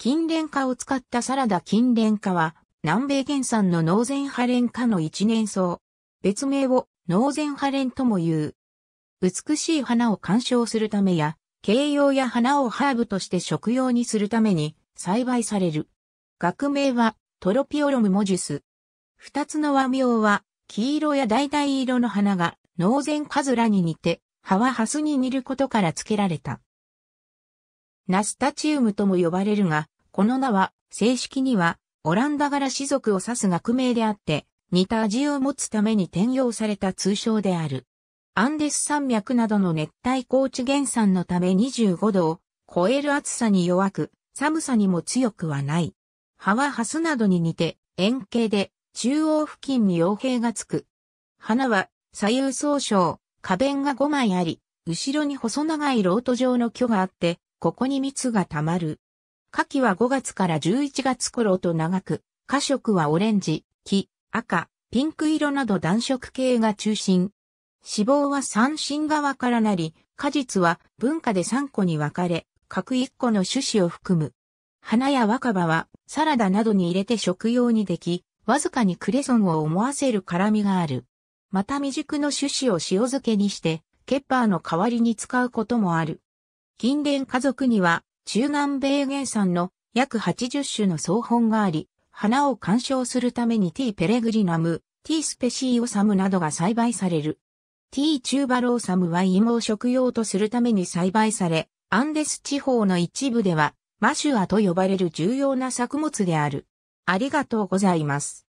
金蓮花を使ったサラダ金蓮花は、南米原産のノーゼンハレン科の一年草。別名をノーゼンハレンとも言う。美しい花を鑑賞するためや、形容や花をハーブとして食用にするために栽培される。学名はトロピオロムモジュス。二つの和名は、黄色や体色の花がノーゼンカズラに似て、葉はハスに似ることから付けられた。ナスタチウムとも呼ばれるが、この名は正式にはオランダ柄士族を指す学名であって、似た味を持つために転用された通称である。アンデス山脈などの熱帯高地原産のため25度を超える暑さに弱く、寒さにも強くはない。葉はハスなどに似て、円形で、中央付近に傭兵がつく。花は、左右総称、花弁が5枚あり、後ろに細長いロート状の巨があって、ここに蜜が溜まる。夏季は5月から11月頃と長く、花色はオレンジ、黄、赤、ピンク色など暖色系が中心。脂肪は三芯側からなり、果実は文化で3個に分かれ、各1個の種子を含む。花や若葉はサラダなどに入れて食用にでき、わずかにクレソンを思わせる辛みがある。また未熟の種子を塩漬けにして、ケッパーの代わりに使うこともある。近連家族には、中南米原産の約80種の総本があり、花を鑑賞するために T. ペレグリナム、T. スペシーオサムなどが栽培される。T. チューバローサムは芋を食用とするために栽培され、アンデス地方の一部では、マシュアと呼ばれる重要な作物である。ありがとうございます。